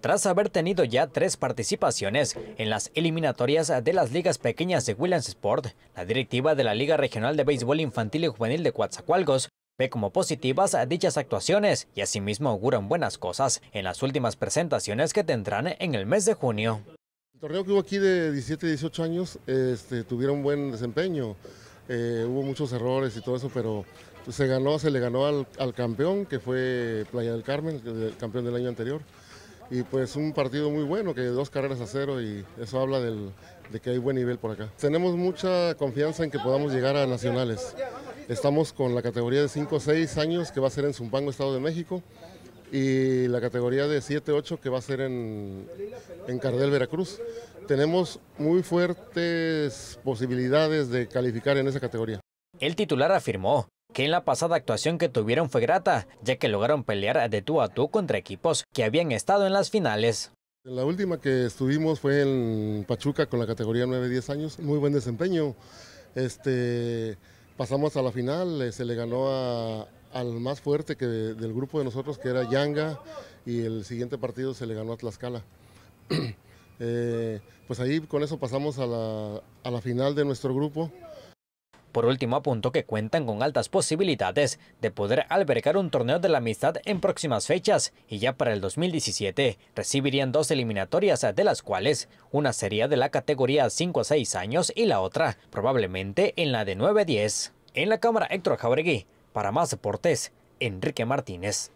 Tras haber tenido ya tres participaciones en las eliminatorias de las ligas pequeñas de Williams Sport, la directiva de la Liga Regional de Béisbol Infantil y Juvenil de Coatzacoalcos ve como positivas dichas actuaciones y asimismo auguran buenas cosas en las últimas presentaciones que tendrán en el mes de junio. El torneo que hubo aquí de 17 y 18 años este, tuvieron buen desempeño, eh, hubo muchos errores y todo eso, pero se ganó, se le ganó al, al campeón que fue Playa del Carmen, el campeón del año anterior y pues un partido muy bueno, que dos carreras a cero y eso habla de que hay buen nivel por acá. Tenemos mucha confianza en que podamos llegar a nacionales. Estamos con la categoría de 5 6 años que va a ser en Zumpango, Estado de México, y la categoría de 7 8 que va a ser en, en Cardel, Veracruz. Tenemos muy fuertes posibilidades de calificar en esa categoría. El titular afirmó que en la pasada actuación que tuvieron fue grata, ya que lograron pelear de tú a tú contra equipos que habían estado en las finales. La última que estuvimos fue en Pachuca con la categoría 9-10 años, muy buen desempeño. Este, pasamos a la final, eh, se le ganó al más fuerte que del grupo de nosotros, que era Yanga, y el siguiente partido se le ganó a Tlaxcala. Eh, pues ahí con eso pasamos a la, a la final de nuestro grupo. Por último, apuntó que cuentan con altas posibilidades de poder albergar un torneo de la amistad en próximas fechas y ya para el 2017 recibirían dos eliminatorias de las cuales una sería de la categoría 5 a 6 años y la otra probablemente en la de 9 a 10. En la cámara Héctor Jauregui, para más deportes, Enrique Martínez.